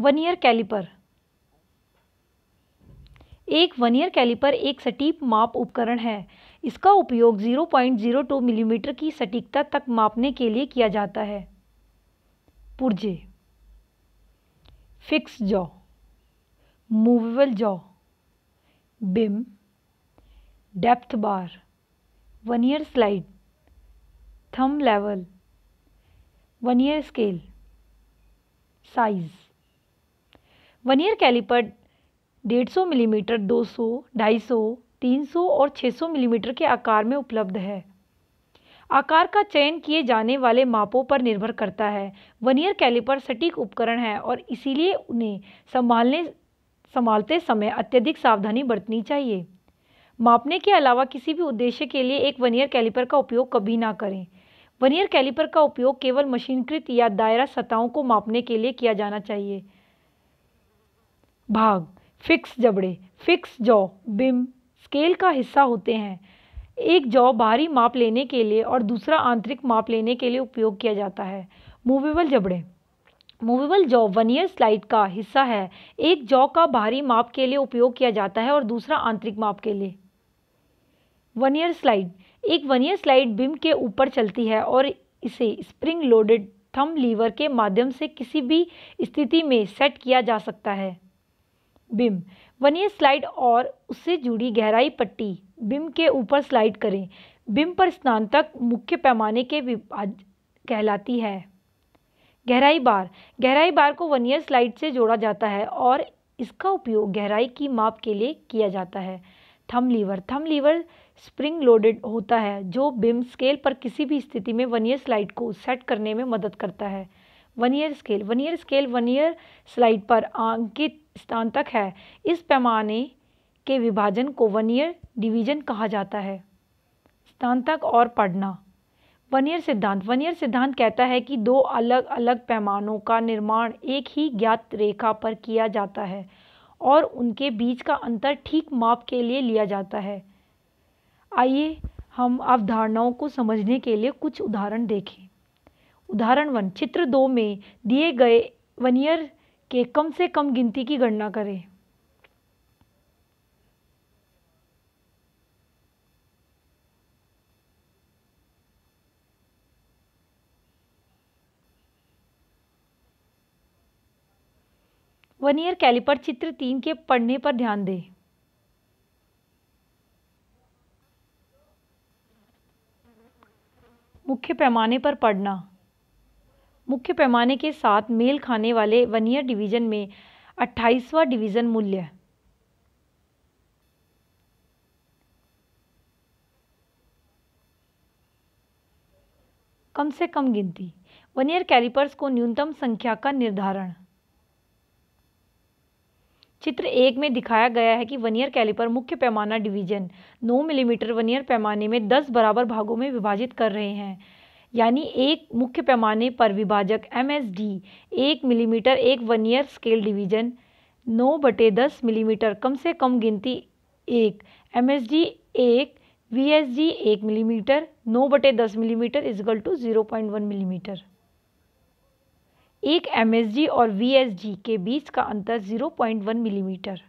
one vernier calliper एक vernier calliper एक सटीक माप उपकरण है इसका उपयोग 0.02 मिलीमीटर की सटीकता तक मापने के लिए किया जाता है पुर्जे fix jaw movable jaw beam depth bar vernier slide thumb level vernier scale size vernier calliper डेढ़ सौ मिलीमीटर दो सौ ढाई सौ तीन सौ और छः सौ मिलीमीटर के आकार में उपलब्ध है आकार का चयन किए जाने वाले मापों पर निर्भर करता है वनियर कैलिपर सटीक उपकरण है और इसीलिए उन्हें संभालने संभालते समय अत्यधिक सावधानी बरतनी चाहिए मापने के अलावा किसी भी उद्देश्य के लिए एक वनियर कैलिपर का उपयोग कभी ना करें वनियर कैलिपर का उपयोग केवल मशीनकृत या दायरा सतहों को मापने के लिए किया जाना चाहिए भाग फिक्स जबड़े फिक्स जॉ बिम स्केल का हिस्सा होते हैं एक जॉ बाहरी माप लेने के लिए और दूसरा आंतरिक माप लेने के लिए उपयोग किया जाता है मूवेबल जबड़े मूवेबल जॉ वनियर स्लाइड का हिस्सा है एक जॉ का बाहरी माप के लिए उपयोग किया जाता है और दूसरा आंतरिक माप के लिए वनियर स्लाइड एक वनियर स्लाइड बिम के ऊपर चलती है और इसे स्प्रिंग लोडेड थम लीवर के माध्यम से किसी भी स्थिति में सेट किया जा सकता है बिम वनियर स्लाइड और उससे जुड़ी गहराई पट्टी बिम के ऊपर स्लाइड करें बिम पर स्नान तक मुख्य पैमाने के विभाज कहलाती है गहराई बार गहराई बार को वनियर स्लाइड से जोड़ा जाता है और इसका उपयोग गहराई की माप के लिए किया जाता है थम लीवर थम लीवर स्प्रिंग लोडेड होता है जो बिम स्केल पर किसी भी स्थिति में वनियर स्लाइड को सेट करने में मदद करता है vernier scale vernier scale vernier slide पर अंकित स्थान तक है इस पैमाने के विभाजन को वन ईयर डिवीजन कहा जाता है स्थान तक और पढ़ना वन ईयर सिद्धांत वन ईयर सिद्धांत कहता है कि दो अलग अलग पैमानों का निर्माण एक ही ज्ञात रेखा पर किया जाता है और उनके बीच का अंतर ठीक माप के लिए लिया जाता है आइए हम अवधारणाओं को समझने के लिए कुछ उदाहरण देखें उदाहरण वन चित्र दो में दिए गए वनियर के कम से कम गिनती की गणना करें वनियर कैलिपर चित्र तीन के पढ़ने पर ध्यान दें मुख्य पैमाने पर पढ़ना मुख्य पैमाने के साथ मेल खाने वाले वनियर डिवीजन में अट्ठाईसवां डिवीजन मूल्य कम से कम गिनती वनियर कैलिपर्स को न्यूनतम संख्या का निर्धारण चित्र एक में दिखाया गया है कि वनियर कैलिपर मुख्य पैमाना डिवीजन 9 मिलीमीटर वनियर पैमाने में 10 बराबर भागों में विभाजित कर रहे हैं यानी एक मुख्य पैमाने पर विभाजक एम एस डी एक मिलीमीटर एक वनियर स्केल डिवीजन नौ बटे दस मिलीमीटर कम से कम गिनती एक एम एस डी एक वी एस डी एक मिलीमीटर नौ बटे दस millimetre is equal to zero point one millimetre एक एम एस डी और वी एस डी के बीच का अंतर ज़ीरो पॉइंट वन मिलीमीटर